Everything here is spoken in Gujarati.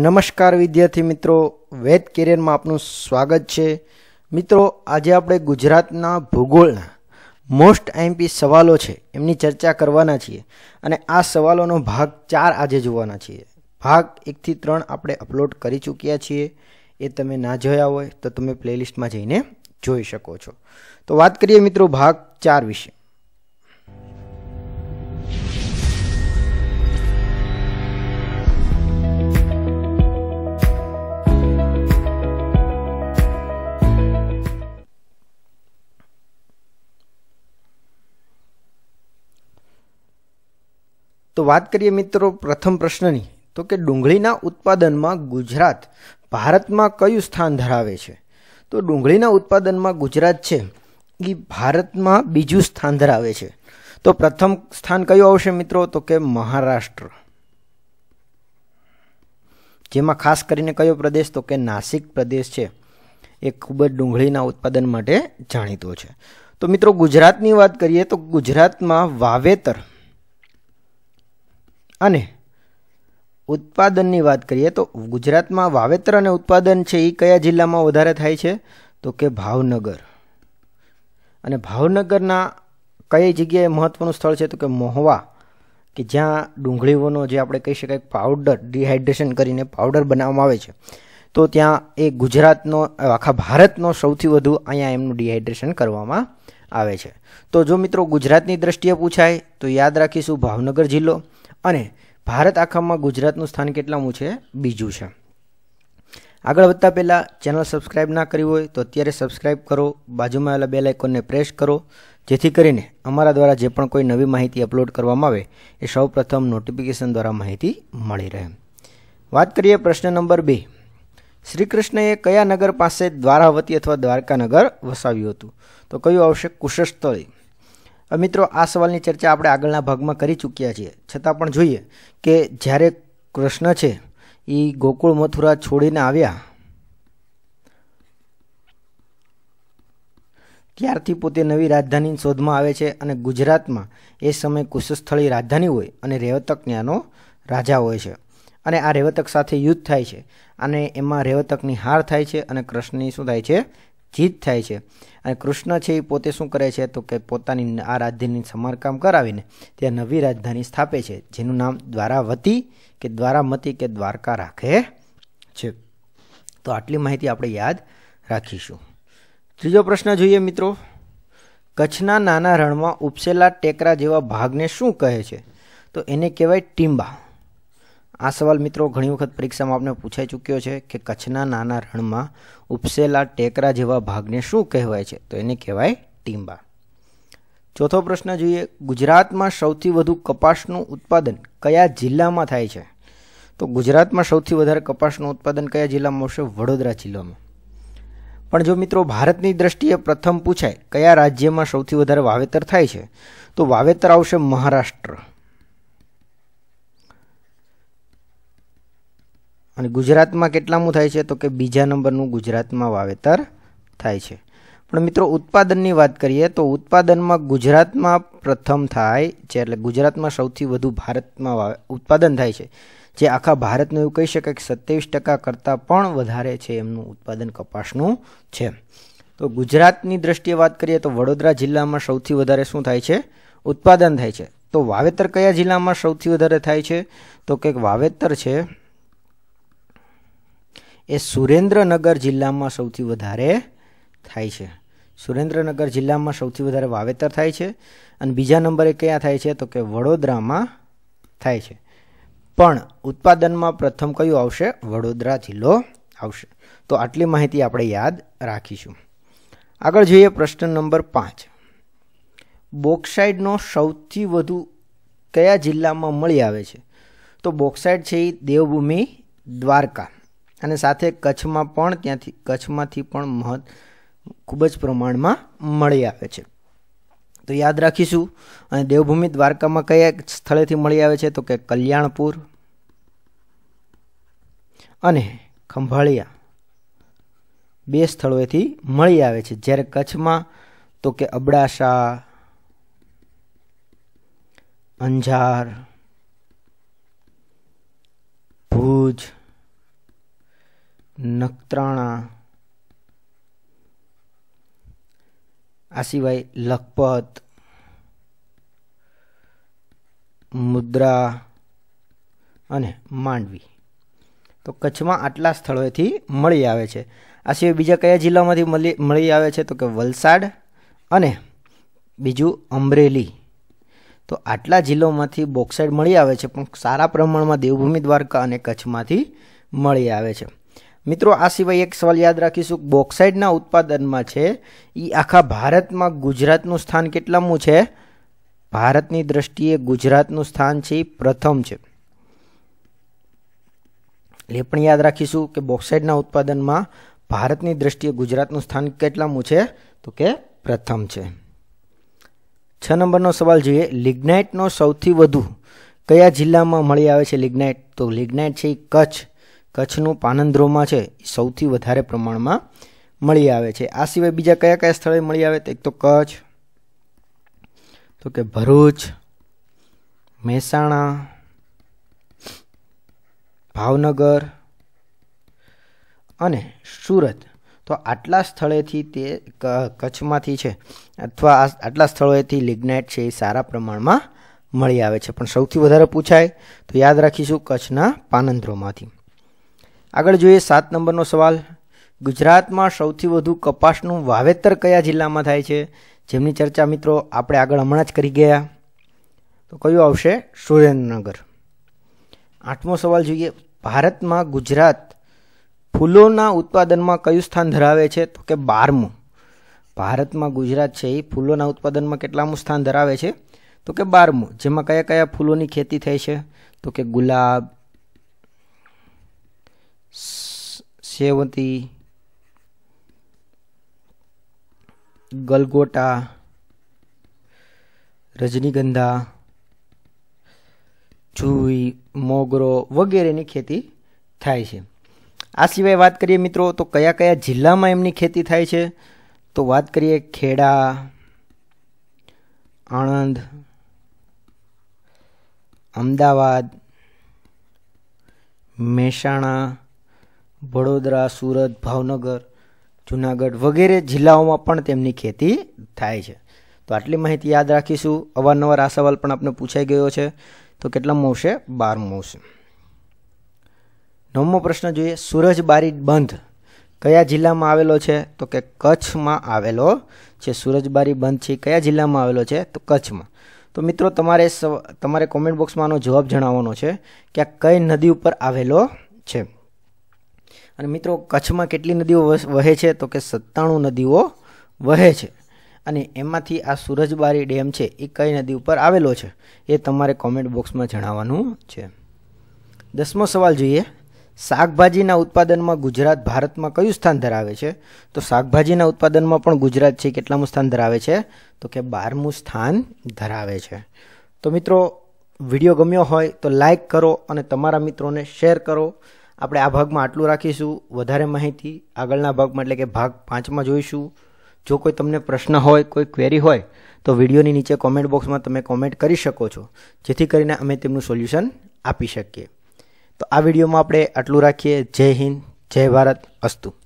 નમસ્કાર વિદ્યાર્થી મિત્રો વેદ કેરિયરમાં આપનું સ્વાગત છે મિત્રો આજે આપણે ગુજરાતના ભૂગોળના મોસ્ટ આઈએમપી સવાલો છે એમની ચર્ચા કરવાના છીએ અને આ સવાલોનો ભાગ ચાર આજે જોવાના છીએ ભાગ એકથી ત્રણ આપણે અપલોડ કરી ચૂક્યા છીએ એ તમે ના જોયા હોય તો તમે પ્લેલિસ્ટમાં જઈને જોઈ શકો છો તો વાત કરીએ મિત્રો ભાગ ચાર વિશે તો વાત કરીએ મિત્રો પ્રથમ પ્રશ્નની તો કે ડુંગળીના ઉત્પાદનમાં ગુજરાત ભારતમાં કયું સ્થાન ધરાવે છે તો ડુંગળીના ઉત્પાદનમાં ગુજરાત છે એ ભારતમાં બીજું સ્થાન ધરાવે છે તો પ્રથમ સ્થાન કયું આવશે મિત્રો તો કે મહારાષ્ટ્ર જેમાં ખાસ કરીને કયો પ્રદેશ તો કે નાસિક પ્રદેશ છે એ ખૂબ જ ડુંગળીના ઉત્પાદન માટે જાણીતો છે તો મિત્રો ગુજરાતની વાત કરીએ તો ગુજરાતમાં વાવેતર અને ઉત્પાદનની વાત કરીએ તો ગુજરાતમાં વાવેતર અને ઉત્પાદન છે એ કયા જિલ્લામાં વધારે થાય છે તો કે ભાવનગર અને ભાવનગરના કઈ જગ્યાએ મહત્ત્વનું સ્થળ છે તો કે મહુવા કે જ્યાં ડુંગળીઓનો જે આપણે કહી શકાય પાવડર ડિહાઇડ્રેશન કરીને પાવડર બનાવવામાં આવે છે તો ત્યાં એ ગુજરાતનો આખા ભારતનો સૌથી વધુ અહીંયા એમનું ડિહાઇડ્રેશન કરવામાં આવે છે તો જો મિત્રો ગુજરાતની દ્રષ્ટિએ પૂછાય તો યાદ રાખીશું ભાવનગર જિલ્લો અને ભારત આખામાં ગુજરાતનું સ્થાન કેટલામું છે બીજું છે આગળ વધતા પહેલાં ચેનલ સબસ્ક્રાઇબ ના કરી હોય તો અત્યારે સબસ્ક્રાઇબ કરો બાજુમાં આવેલા બે આઇકોનને પ્રેસ કરો જેથી કરીને અમારા દ્વારા જે પણ કોઈ નવી માહિતી અપલોડ કરવામાં આવે એ સૌપ્રથમ નોટિફિકેશન દ્વારા માહિતી મળી રહે વાત કરીએ પ્રશ્ન નંબર બે શ્રી કૃષ્ણએ કયા નગર પાસે દ્વારાવતી અથવા દ્વારકાનગર વસાવ્યું હતું તો કયું આવશે કુશસ્થળી મિત્રો આ સવાલની ચર્ચા આપણે આગળના ભાગમાં કરી ચૂક્યા છીએ છતાં પણ જોઈએ કે જ્યારે કૃષ્ણ છે એ ગોકુળ મથુરા છોડીને આવ્યા ત્યારથી પોતે નવી રાજધાની શોધમાં આવે છે અને ગુજરાતમાં એ સમયે કુશસ્થળી રાજધાની હોય અને રેવતક ત્યાંનો રાજા હોય છે અને આ રેવતક સાથે યુદ્ધ થાય છે અને એમાં રેવતકની હાર થાય છે અને કૃષ્ણની શું થાય છે જીત થાય છે અને કૃષ્ણ છે એ પોતે શું કરે છે તો કે પોતાની આ રાજધાની સમારકામ કરાવીને ત્યાં નવી રાજધાની સ્થાપે છે જેનું નામ દ્વારાવતી કે દ્વારામતી કે દ્વારકા રાખે છે તો આટલી માહિતી આપણે યાદ રાખીશું ત્રીજો પ્રશ્ન જોઈએ મિત્રો કચ્છના નાના રણમાં ઉપસેલા ટેકરા જેવા ભાગને શું કહે છે તો એને કહેવાય ટીંબા આ સવાલ મિત્રો ઘણી વખત પરીક્ષામાં આપણે પૂછાઈ ચૂક્યો છે કે કચ્છના નાના રણમાં ઉપસેલા ટેકરા જેવા ભાગને શું કહેવાય છે તો એને કહેવાય ટીંબા ચોથો પ્રશ્ન જોઈએ ગુજરાતમાં સૌથી વધુ કપાસનું ઉત્પાદન કયા જિલ્લામાં થાય છે તો ગુજરાતમાં સૌથી વધારે કપાસનું ઉત્પાદન કયા જિલ્લામાં આવશે વડોદરા જિલ્લામાં પણ જો મિત્રો ભારતની દ્રષ્ટિએ પ્રથમ પૂછાય કયા રાજ્યમાં સૌથી વધારે વાવેતર થાય છે તો વાવેતર આવશે મહારાષ્ટ્ર અને ગુજરાતમાં કેટલામું થાય છે તો કે બીજા નંબરનું ગુજરાતમાં વાવેતર થાય છે પણ મિત્રો ઉત્પાદનની વાત કરીએ તો ઉત્પાદનમાં ગુજરાતમાં પ્રથમ થાય છે એટલે ગુજરાતમાં સૌથી વધુ ભારતમાં વાવે ઉત્પાદન થાય છે જે આખા ભારતનું એવું કહી શકાય કે સત્યાવીસ ટકા કરતાં પણ વધારે છે એમનું ઉત્પાદન કપાસનું છે તો ગુજરાતની દ્રષ્ટિએ વાત કરીએ તો વડોદરા જિલ્લામાં સૌથી વધારે શું થાય છે ઉત્પાદન થાય છે તો વાવેતર કયા જિલ્લામાં સૌથી વધારે થાય છે તો કે વાવેતર છે એ સુરેન્દ્રનગર જિલ્લામાં સૌથી વધારે થાય છે સુરેન્દ્રનગર જિલ્લામાં સૌથી વધારે વાવેતર થાય છે અને બીજા નંબરે ક્યાં થાય છે તો કે વડોદરામાં થાય છે પણ ઉત્પાદનમાં પ્રથમ કયું આવશે વડોદરા જિલ્લો આવશે તો આટલી માહિતી આપણે યાદ રાખીશું આગળ જોઈએ પ્રશ્ન નંબર પાંચ બોક્સાઇડનો સૌથી વધુ કયા જિલ્લામાં મળી આવે છે તો બોક્સાઇડ છે એ દેવભૂમિ દ્વારકા અને સાથે કચ્છમાં પણ ત્યાંથી કચ્છમાંથી પણ મહત ખૂબ જ પ્રમાણમાં મળી આવે છે તો યાદ રાખીશું અને દેવભૂમિ દ્વારકામાં કયા સ્થળેથી મળી આવે છે તો કે કલ્યાણપુર અને ખંભાળિયા બે સ્થળોએથી મળી આવે છે જ્યારે કચ્છમાં તો કે અબડાસા અંજાર ભુજ નખત્રાણા આ સિવાય લખપત મુદ્રા અને માંડવી તો કચ્છમાં આટલા સ્થળોએથી મળી આવે છે આ સિવાય બીજા કયા જિલ્લામાંથી મળી મળી આવે છે તો કે વલસાડ અને બીજું અમરેલી તો આટલા જિલ્લોમાંથી બોક્સાઇડ મળી આવે છે પણ સારા પ્રમાણમાં દેવભૂમિ દ્વારકા અને કચ્છમાંથી મળી આવે છે મિત્રો આ સિવાય એક સવાલ યાદ રાખીશું બોક્સાઇડના ઉત્પાદનમાં છે એ આખા ભારતમાં ગુજરાતનું સ્થાન કેટલામું છે ભારતની દ્રષ્ટિએ ગુજરાતનું સ્થાન છે એ પ્રથમ છે એ પણ યાદ રાખીશું કે બોક્સાઇડના ઉત્પાદનમાં ભારતની દ્રષ્ટિએ ગુજરાતનું સ્થાન કેટલામું છે તો કે પ્રથમ છે છ નંબરનો સવાલ જોઈએ લિગ્નાઇટનો સૌથી વધુ કયા જિલ્લામાં મળી આવે છે લિગ્નાઇટ તો લિગ્નાઇટ છે એ કચ્છ કચ્છનું પાનંદ્રોમાં છે એ સૌથી વધારે પ્રમાણમાં મળી આવે છે આ સિવાય બીજા કયા કયા સ્થળે મળી આવે તો એક તો કચ્છ તો કે ભરૂચ મહેસાણા ભાવનગર અને સુરત તો આટલા સ્થળેથી તે કચ્છમાંથી છે અથવા આટલા સ્થળોએથી લિગ્નાઇટ છે એ સારા પ્રમાણમાં મળી આવે છે પણ સૌથી વધારે પૂછાય તો યાદ રાખીશું કચ્છના પાનંદ્રોમાંથી આગળ જોઈએ સાત નંબરનો સવાલ ગુજરાતમાં સૌથી વધુ કપાસનું વાવેતર કયા જિલ્લામાં થાય છે જેમની ચર્ચા મિત્રો આપણે આગળ હમણાં જ કરી ગયા તો કયું આવશે સુરેન્દ્રનગર આઠમો સવાલ જોઈએ ભારતમાં ગુજરાત ફૂલોના ઉત્પાદનમાં કયું સ્થાન ધરાવે છે તો કે બારમું ભારતમાં ગુજરાત છે એ ફૂલોના ઉત્પાદનમાં કેટલામું સ્થાન ધરાવે છે તો કે બારમું જેમાં કયા કયા ફૂલોની ખેતી થાય છે તો કે ગુલાબ સેવંતી ગલગોટા રજનીગંધા જુઈ મોગરો વગેરેની ખેતી થાય છે આ સિવાય વાત કરીએ મિત્રો તો કયા કયા જિલ્લામાં એમની ખેતી થાય છે તો વાત કરીએ ખેડા આણંદ અમદાવાદ મહેસાણા વડોદરા સુરત ભાવનગર જુનાગઢ વગેરે જિલ્લાઓમાં પણ તેમની ખેતી થાય છે તો આટલી માહિતી યાદ રાખીશું અવારનવાર આ સવાલ પણ આપણે પૂછાઈ ગયો છે તો કેટલા આવશે બાર આવશે નવમો પ્રશ્ન જોઈએ સુરજબારી બંધ કયા જિલ્લામાં આવેલો છે તો કે કચ્છમાં આવેલો છે સુરજબારી બંધ છે કયા જિલ્લામાં આવેલો છે તો કચ્છમાં તો મિત્રો તમારે તમારે કોમેન્ટ બોક્સમાં આનો જવાબ જણાવવાનો છે કે આ કઈ નદી ઉપર આવેલો છે અને મિત્રો કચ્છમાં કેટલી નદીઓ વહે છે તો કે સત્તાણું નદીઓ વહે છે અને એમાંથી આ સૂરજબારી ડેમ છે એ કઈ નદી ઉપર આવેલો છે એ તમારે કોમેન્ટ બોક્સમાં જણાવવાનું છે દસમો સવાલ જોઈએ શાકભાજીના ઉત્પાદનમાં ગુજરાત ભારતમાં કયું સ્થાન ધરાવે છે તો શાકભાજીના ઉત્પાદનમાં પણ ગુજરાત છે કેટલામું સ્થાન ધરાવે છે તો કે બારમું સ્થાન ધરાવે છે તો મિત્રો વિડીયો ગમ્યો હોય તો લાઈક કરો અને તમારા મિત્રોને શેર કરો આપણે આ ભાગમાં આટલું રાખીશું વધારે માહિતી આગળના ભાગમાં એટલે કે ભાગ પાંચમાં જોઈશું જો કોઈ તમને પ્રશ્ન હોય કોઈ ક્વેરી હોય તો વિડીયોની નીચે કોમેન્ટ બોક્સમાં તમે કોમેન્ટ કરી શકો છો જેથી કરીને અમે તેમનું સોલ્યુશન આપી શકીએ તો આ વિડીયોમાં આપણે આટલું રાખીએ જય હિન્દ જય ભારત અસ્તુ